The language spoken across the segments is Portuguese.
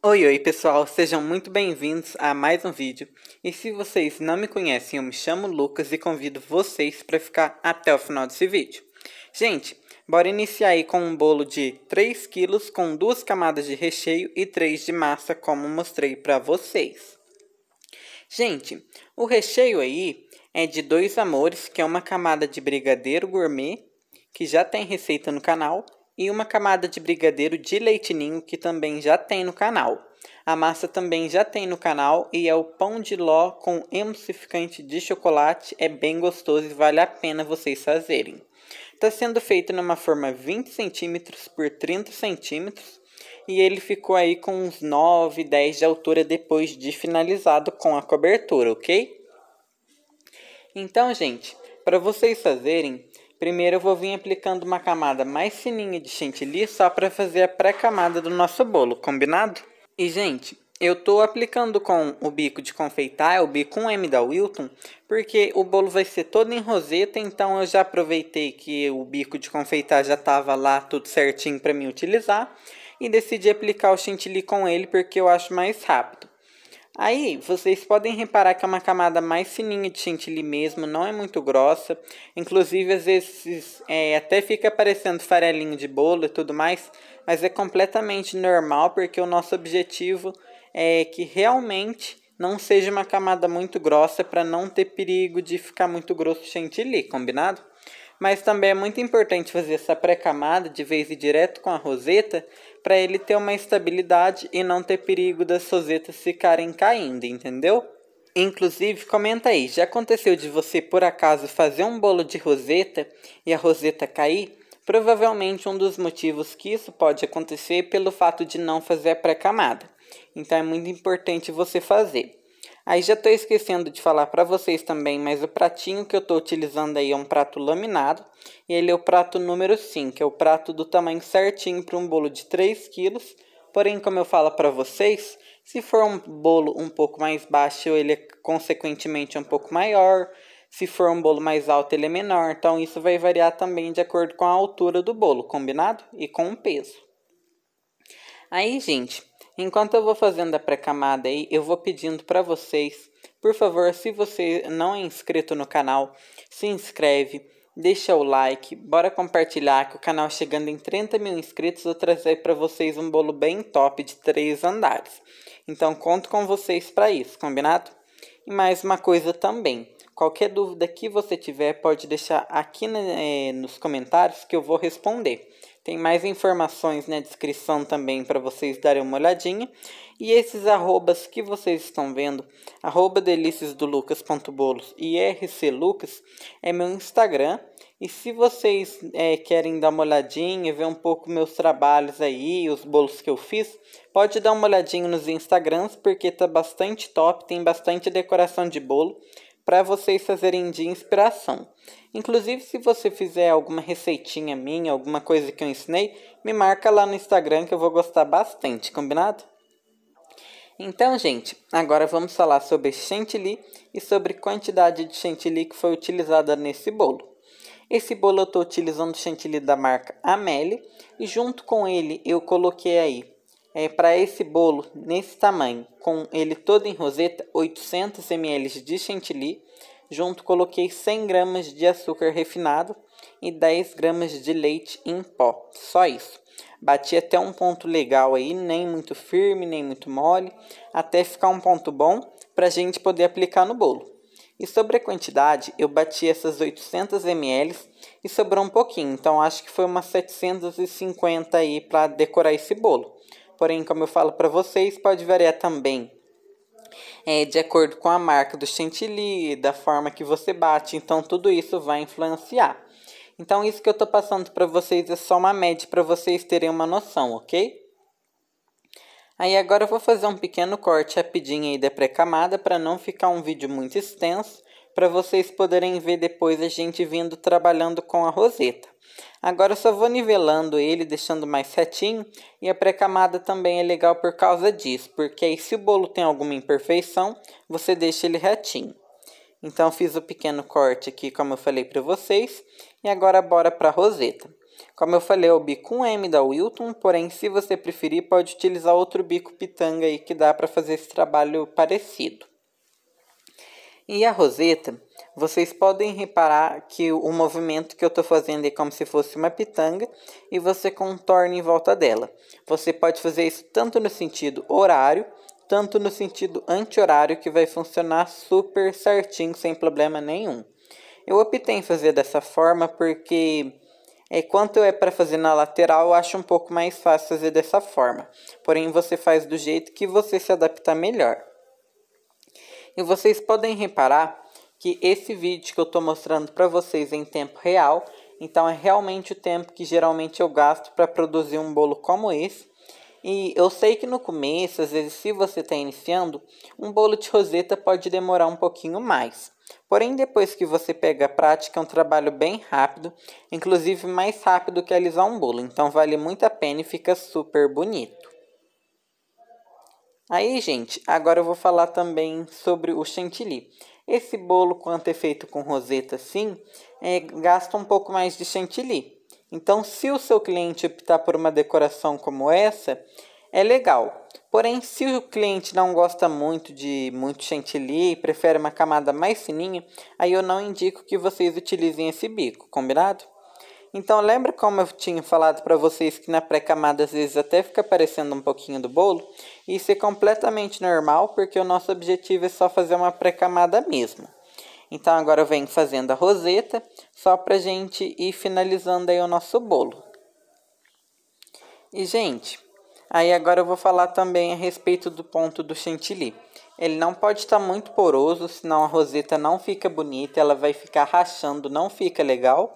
Oi, oi pessoal, sejam muito bem-vindos a mais um vídeo. E se vocês não me conhecem, eu me chamo Lucas e convido vocês para ficar até o final desse vídeo. Gente, bora iniciar aí com um bolo de 3 kg com duas camadas de recheio e 3 de massa, como mostrei para vocês. Gente, o recheio aí é de dois amores, que é uma camada de brigadeiro gourmet, que já tem receita no canal, e uma camada de brigadeiro de leitinho que também já tem no canal. A massa também já tem no canal e é o pão de ló com emulsificante de chocolate, é bem gostoso e vale a pena vocês fazerem. Está sendo feito numa forma 20 cm por 30 cm e ele ficou aí com uns 9, 10 de altura depois de finalizado com a cobertura, ok? Então, gente, para vocês fazerem, Primeiro eu vou vir aplicando uma camada mais fininha de chantilly só para fazer a pré-camada do nosso bolo, combinado? E gente, eu estou aplicando com o bico de confeitar, é o bico 1M da Wilton, porque o bolo vai ser todo em roseta, então eu já aproveitei que o bico de confeitar já estava lá tudo certinho para me utilizar e decidi aplicar o chantilly com ele porque eu acho mais rápido. Aí, vocês podem reparar que é uma camada mais fininha de chantilly mesmo, não é muito grossa. Inclusive, às vezes é, até fica parecendo farelinho de bolo e tudo mais, mas é completamente normal porque o nosso objetivo é que realmente não seja uma camada muito grossa para não ter perigo de ficar muito grosso chantilly, combinado? mas também é muito importante fazer essa pré-camada de vez e direto com a roseta para ele ter uma estabilidade e não ter perigo das rosetas ficarem caindo, entendeu? Inclusive, comenta aí, já aconteceu de você por acaso fazer um bolo de roseta e a roseta cair? Provavelmente um dos motivos que isso pode acontecer é pelo fato de não fazer a pré-camada. Então é muito importante você fazer. Aí já estou esquecendo de falar para vocês também, mas o pratinho que eu estou utilizando aí é um prato laminado. E ele é o prato número 5, é o prato do tamanho certinho para um bolo de 3 quilos. Porém, como eu falo para vocês, se for um bolo um pouco mais baixo, ele é consequentemente um pouco maior. Se for um bolo mais alto, ele é menor. Então, isso vai variar também de acordo com a altura do bolo, combinado? E com o peso. Aí, gente, Enquanto eu vou fazendo a pré-camada aí, eu vou pedindo para vocês, por favor, se você não é inscrito no canal, se inscreve, deixa o like, bora compartilhar que o canal chegando em 30 mil inscritos, eu trazer para vocês um bolo bem top de três andares. Então conto com vocês para isso, combinado? E mais uma coisa também. Qualquer dúvida que você tiver, pode deixar aqui né, eh, nos comentários que eu vou responder. Tem mais informações na descrição também para vocês darem uma olhadinha. E esses arrobas que vocês estão vendo, arroba e e rclucas, é meu Instagram. E se vocês é, querem dar uma olhadinha, ver um pouco meus trabalhos aí, os bolos que eu fiz, pode dar uma olhadinha nos Instagrams, porque tá bastante top, tem bastante decoração de bolo para vocês fazerem de inspiração. Inclusive, se você fizer alguma receitinha minha, alguma coisa que eu ensinei, me marca lá no Instagram que eu vou gostar bastante, combinado? Então, gente, agora vamos falar sobre chantilly e sobre quantidade de chantilly que foi utilizada nesse bolo. Esse bolo eu estou utilizando chantilly da marca Amelie e junto com ele eu coloquei aí é, para esse bolo nesse tamanho, com ele todo em roseta, 800 ml de chantilly, junto coloquei 100 gramas de açúcar refinado e 10 gramas de leite em pó, só isso. Bati até um ponto legal aí, nem muito firme, nem muito mole, até ficar um ponto bom para a gente poder aplicar no bolo. E sobre a quantidade, eu bati essas 800 ml e sobrou um pouquinho, então acho que foi umas 750 aí para decorar esse bolo porém, como eu falo para vocês, pode variar também é, de acordo com a marca do chantilly, da forma que você bate, então tudo isso vai influenciar. Então, isso que eu estou passando para vocês é só uma média para vocês terem uma noção, ok? Aí agora eu vou fazer um pequeno corte rapidinho aí da pré-camada para não ficar um vídeo muito extenso, para vocês poderem ver depois a gente vindo trabalhando com a roseta. Agora eu só vou nivelando ele, deixando mais retinho. E a pré-camada também é legal por causa disso, porque aí se o bolo tem alguma imperfeição, você deixa ele retinho. Então fiz o pequeno corte aqui, como eu falei para vocês. E agora bora para a roseta. Como eu falei, é o bico 1M da Wilton, porém se você preferir pode utilizar outro bico pitanga aí que dá para fazer esse trabalho parecido. E a roseta, vocês podem reparar que o movimento que eu estou fazendo é como se fosse uma pitanga e você contorna em volta dela. Você pode fazer isso tanto no sentido horário, tanto no sentido anti-horário, que vai funcionar super certinho, sem problema nenhum. Eu optei em fazer dessa forma porque é, quanto é para fazer na lateral, eu acho um pouco mais fácil fazer dessa forma. Porém, você faz do jeito que você se adaptar melhor. E vocês podem reparar que esse vídeo que eu estou mostrando para vocês é em tempo real, então é realmente o tempo que geralmente eu gasto para produzir um bolo como esse. E eu sei que no começo, às vezes se você está iniciando, um bolo de roseta pode demorar um pouquinho mais. Porém, depois que você pega a prática, é um trabalho bem rápido, inclusive mais rápido que alisar um bolo, então vale muito a pena e fica super bonito. Aí, gente, agora eu vou falar também sobre o chantilly. Esse bolo, quando é feito com roseta assim, é, gasta um pouco mais de chantilly. Então, se o seu cliente optar por uma decoração como essa, é legal. Porém, se o cliente não gosta muito de muito chantilly e prefere uma camada mais fininha, aí eu não indico que vocês utilizem esse bico, combinado? Então, lembra como eu tinha falado para vocês que na pré-camada às vezes até fica parecendo um pouquinho do bolo? Isso é completamente normal, porque o nosso objetivo é só fazer uma pré-camada mesmo. Então agora eu venho fazendo a roseta, só para gente ir finalizando aí o nosso bolo. E gente, aí agora eu vou falar também a respeito do ponto do chantilly. Ele não pode estar tá muito poroso, senão a roseta não fica bonita, ela vai ficar rachando, não fica legal.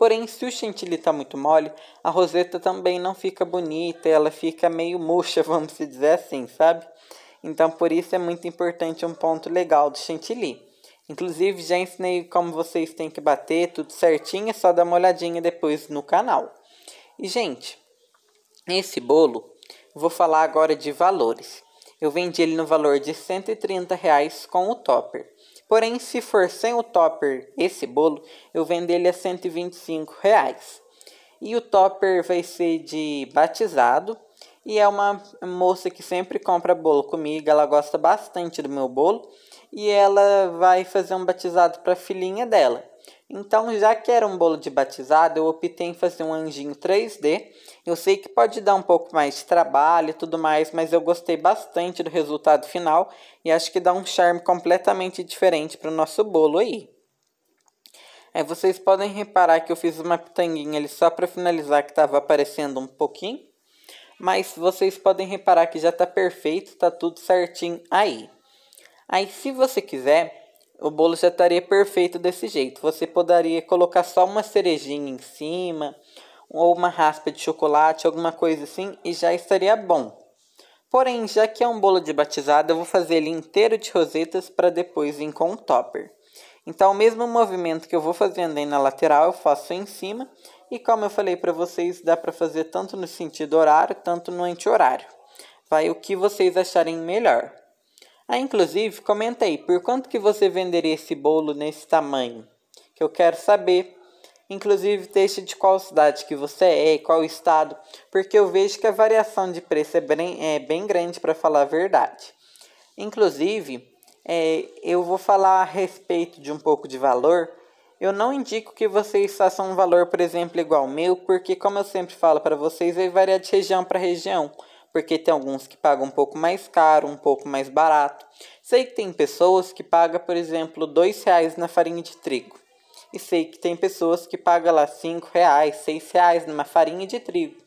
Porém, se o chantilly está muito mole, a roseta também não fica bonita, ela fica meio murcha, vamos dizer assim, sabe? Então, por isso é muito importante um ponto legal do chantilly. Inclusive, já ensinei como vocês têm que bater, tudo certinho, é só dar uma olhadinha depois no canal. E, gente, esse bolo, vou falar agora de valores. Eu vendi ele no valor de 130 reais com o topper. Porém, se for sem o topper esse bolo, eu vendo ele a 125 reais. E o topper vai ser de batizado. E é uma moça que sempre compra bolo comigo. Ela gosta bastante do meu bolo. E ela vai fazer um batizado para a filhinha dela. Então, já que era um bolo de batizado, eu optei em fazer um anjinho 3D. Eu sei que pode dar um pouco mais de trabalho e tudo mais, mas eu gostei bastante do resultado final e acho que dá um charme completamente diferente para o nosso bolo aí. É, vocês podem reparar que eu fiz uma pitanguinha ali só para finalizar que estava aparecendo um pouquinho. Mas vocês podem reparar que já está perfeito, está tudo certinho aí. Aí se você quiser, o bolo já estaria perfeito desse jeito. Você poderia colocar só uma cerejinha em cima, ou uma raspa de chocolate, alguma coisa assim, e já estaria bom. Porém, já que é um bolo de batizado, eu vou fazer ele inteiro de rosetas para depois vir com um topper. Então, o mesmo movimento que eu vou fazendo aí na lateral, eu faço em cima. E como eu falei para vocês, dá para fazer tanto no sentido horário, tanto no anti-horário. Vai o que vocês acharem melhor. Aí, ah, inclusive, comenta aí, por quanto que você venderia esse bolo nesse tamanho? Que eu quero saber. Inclusive, deixa de qual cidade que você é, qual estado, porque eu vejo que a variação de preço é bem, é bem grande, para falar a verdade. Inclusive, é, eu vou falar a respeito de um pouco de valor. Eu não indico que vocês façam um valor, por exemplo, igual ao meu, porque, como eu sempre falo para vocês, vai variar de região para região porque tem alguns que pagam um pouco mais caro, um pouco mais barato. Sei que tem pessoas que pagam, por exemplo, R$ reais na farinha de trigo. E sei que tem pessoas que pagam lá R$ reais, R$ reais numa farinha de trigo.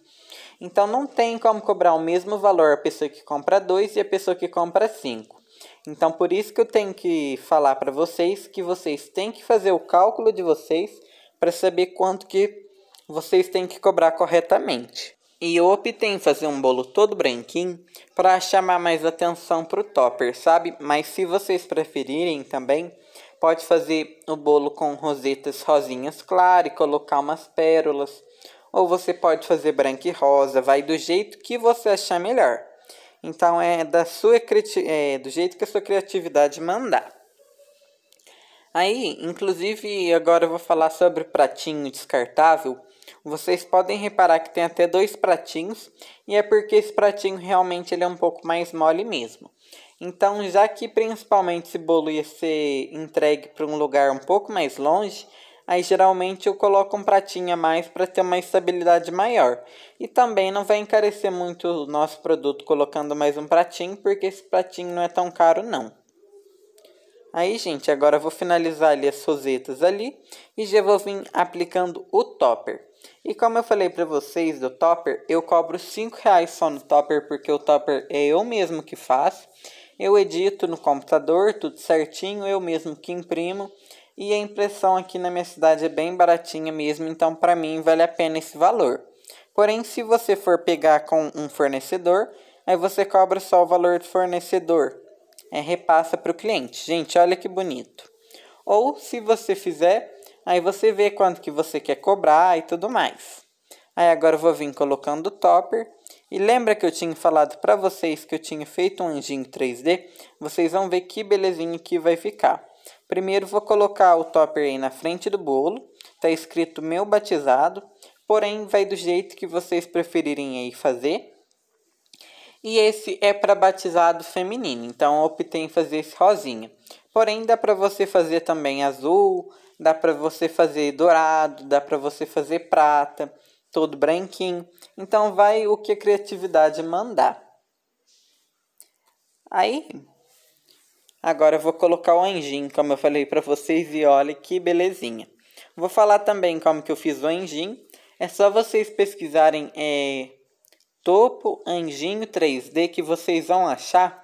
Então não tem como cobrar o mesmo valor a pessoa que compra dois e a pessoa que compra cinco. Então por isso que eu tenho que falar para vocês que vocês têm que fazer o cálculo de vocês para saber quanto que vocês têm que cobrar corretamente. E eu optei em fazer um bolo todo branquinho para chamar mais atenção para o topper, sabe? Mas se vocês preferirem também, pode fazer o bolo com rosetas rosinhas claras e colocar umas pérolas. Ou você pode fazer branco e rosa, vai do jeito que você achar melhor. Então é da sua é, do jeito que a sua criatividade mandar. Aí, inclusive, agora eu vou falar sobre o pratinho descartável vocês podem reparar que tem até dois pratinhos, e é porque esse pratinho realmente ele é um pouco mais mole mesmo. Então, já que principalmente esse bolo ia ser entregue para um lugar um pouco mais longe, aí geralmente eu coloco um pratinho a mais para ter uma estabilidade maior. E também não vai encarecer muito o nosso produto colocando mais um pratinho, porque esse pratinho não é tão caro não. Aí, gente, agora eu vou finalizar ali as rosetas ali e já vou vir aplicando o topper. E como eu falei para vocês do topper, eu cobro 5 reais só no topper, porque o topper é eu mesmo que faço. Eu edito no computador, tudo certinho, eu mesmo que imprimo. E a impressão aqui na minha cidade é bem baratinha mesmo, então para mim vale a pena esse valor. Porém, se você for pegar com um fornecedor, aí você cobra só o valor do fornecedor. É, repassa para o cliente. Gente, olha que bonito. Ou se você fizer Aí você vê quanto que você quer cobrar e tudo mais. Aí agora eu vou vir colocando o topper. E lembra que eu tinha falado para vocês que eu tinha feito um anjinho 3D? Vocês vão ver que belezinha que vai ficar. Primeiro vou colocar o topper aí na frente do bolo. Tá escrito meu batizado. Porém, vai do jeito que vocês preferirem aí fazer. E esse é para batizado feminino, então eu optei em fazer esse rosinha. Porém, dá para você fazer também azul, dá para você fazer dourado, dá para você fazer prata, todo branquinho. Então vai o que a criatividade mandar. Aí, agora eu vou colocar o anjinho, como eu falei para vocês, e olha que belezinha. Vou falar também como que eu fiz o anjinho. É só vocês pesquisarem é, topo anjinho 3D que vocês vão achar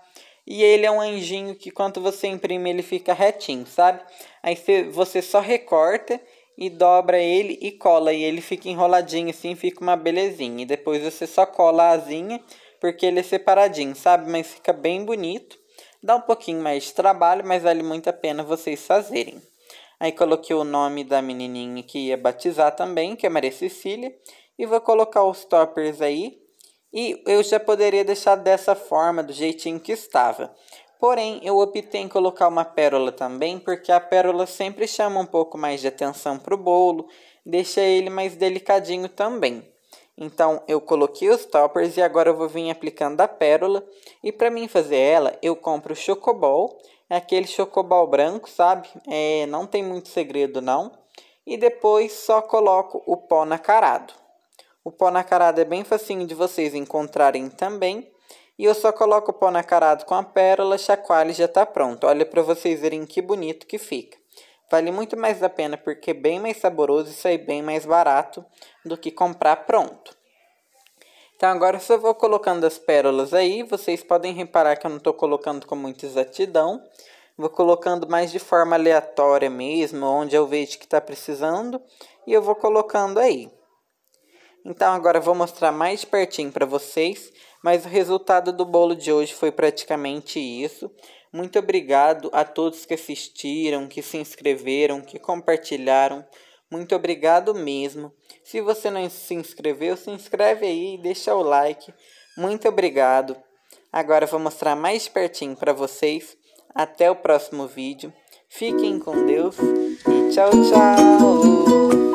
e ele é um anjinho que quando você imprime ele fica retinho, sabe? Aí você só recorta e dobra ele e cola. E ele fica enroladinho assim, fica uma belezinha. E depois você só cola a asinha, porque ele é separadinho, sabe? Mas fica bem bonito. Dá um pouquinho mais de trabalho, mas vale muito a pena vocês fazerem. Aí coloquei o nome da menininha que ia batizar também, que é Maria Cecília. E vou colocar os toppers aí e eu já poderia deixar dessa forma, do jeitinho que estava. Porém, eu optei em colocar uma pérola também, porque a pérola sempre chama um pouco mais de atenção para o bolo, deixa ele mais delicadinho também. Então, eu coloquei os toppers e agora eu vou vir aplicando a pérola. E para mim fazer ela, eu compro o chocobol, é aquele chocobol branco, sabe? É, não tem muito segredo não. E depois só coloco o pó nacarado. O pó nacarado é bem facinho de vocês encontrarem também. E eu só coloco o pó nacarado com a pérola, chacoalho e já está pronto. Olha para vocês verem que bonito que fica. Vale muito mais a pena porque é bem mais saboroso e sai bem mais barato do que comprar pronto. Então agora eu só vou colocando as pérolas aí. Vocês podem reparar que eu não estou colocando com muita exatidão. Vou colocando mais de forma aleatória mesmo, onde eu vejo que está precisando. E eu vou colocando aí. Então agora vou mostrar mais pertinho para vocês, mas o resultado do bolo de hoje foi praticamente isso. Muito obrigado a todos que assistiram, que se inscreveram, que compartilharam. Muito obrigado mesmo. Se você não se inscreveu, se inscreve aí e deixa o like. Muito obrigado. Agora vou mostrar mais pertinho para vocês. Até o próximo vídeo. Fiquem com Deus e tchau, tchau!